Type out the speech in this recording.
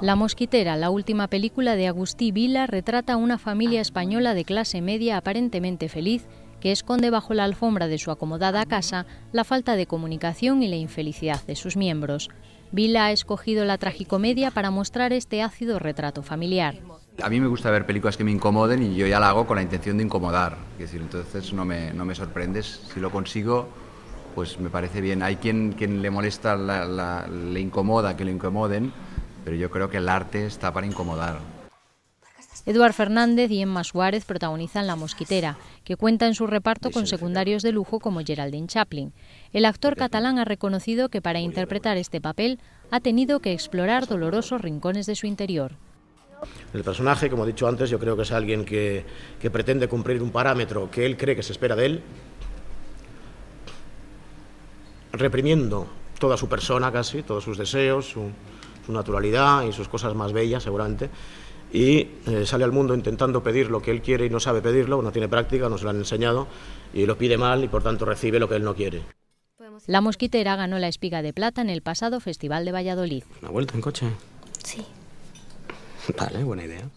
La Mosquitera, la última película de Agustí Vila, retrata a una familia ah. española de clase media aparentemente feliz que esconde bajo la alfombra de su acomodada casa la falta de comunicación y la infelicidad de sus miembros. Vila ha escogido la tragicomedia para mostrar este ácido retrato familiar. A mí me gusta ver películas que me incomoden y yo ya la hago con la intención de incomodar. Es decir, entonces no me, sorprendes. Si lo consigo, pues me parece bien. Hay quien, quien le molesta, le incomoda que le incomoden pero yo creo que el arte está para incomodar. Eduard Fernández y Emma Suárez protagonizan La Mosquitera, que cuenta en su reparto con secundarios de lujo como Geraldine Chaplin. El actor catalán ha reconocido que para interpretar este papel ha tenido que explorar dolorosos rincones de su interior. El personaje, como he dicho antes, yo creo que es alguien que, que pretende cumplir un parámetro que él cree que se espera de él, reprimiendo toda su persona casi, todos sus deseos, su, naturalidad y sus cosas más bellas, seguramente, y eh, sale al mundo intentando pedir lo que él quiere y no sabe pedirlo, no tiene práctica, no se lo han enseñado, y lo pide mal y por tanto recibe lo que él no quiere. La mosquitera ganó la espiga de plata en el pasado Festival de Valladolid. ¿Una vuelta en coche? Sí. Vale, buena idea.